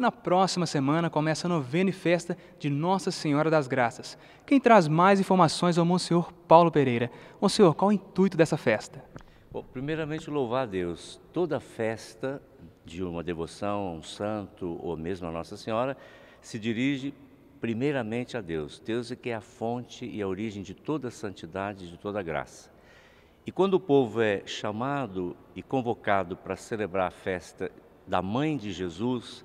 E na próxima semana começa a novena e festa de Nossa Senhora das Graças. Quem traz mais informações é o Monsenhor Paulo Pereira. Monsenhor, qual é o intuito dessa festa? Bom, primeiramente, louvar a Deus. Toda festa de uma devoção a um santo ou mesmo a Nossa Senhora se dirige primeiramente a Deus. Deus é que é a fonte e a origem de toda a santidade e de toda a graça. E quando o povo é chamado e convocado para celebrar a festa da mãe de Jesus,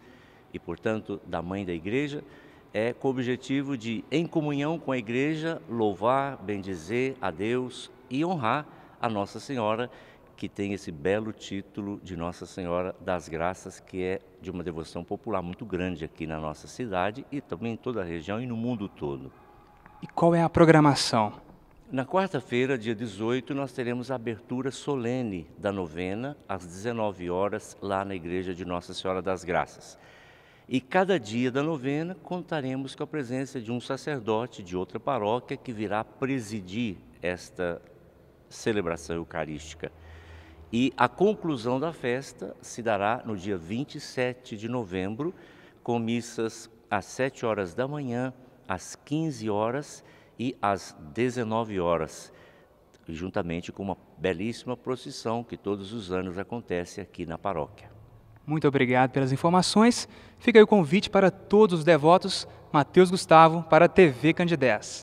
e, portanto, da mãe da igreja, é com o objetivo de, em comunhão com a igreja, louvar, bendizer a Deus e honrar a Nossa Senhora, que tem esse belo título de Nossa Senhora das Graças, que é de uma devoção popular muito grande aqui na nossa cidade e também em toda a região e no mundo todo. E qual é a programação? Na quarta-feira, dia 18, nós teremos a abertura solene da novena às 19 horas lá na igreja de Nossa Senhora das Graças. E cada dia da novena contaremos com a presença de um sacerdote de outra paróquia que virá presidir esta celebração eucarística. E a conclusão da festa se dará no dia 27 de novembro, com missas às 7 horas da manhã, às 15 horas e às 19 horas, juntamente com uma belíssima procissão que todos os anos acontece aqui na paróquia. Muito obrigado pelas informações. Fica aí o convite para todos os devotos, Mateus Gustavo, para a TV Candidez.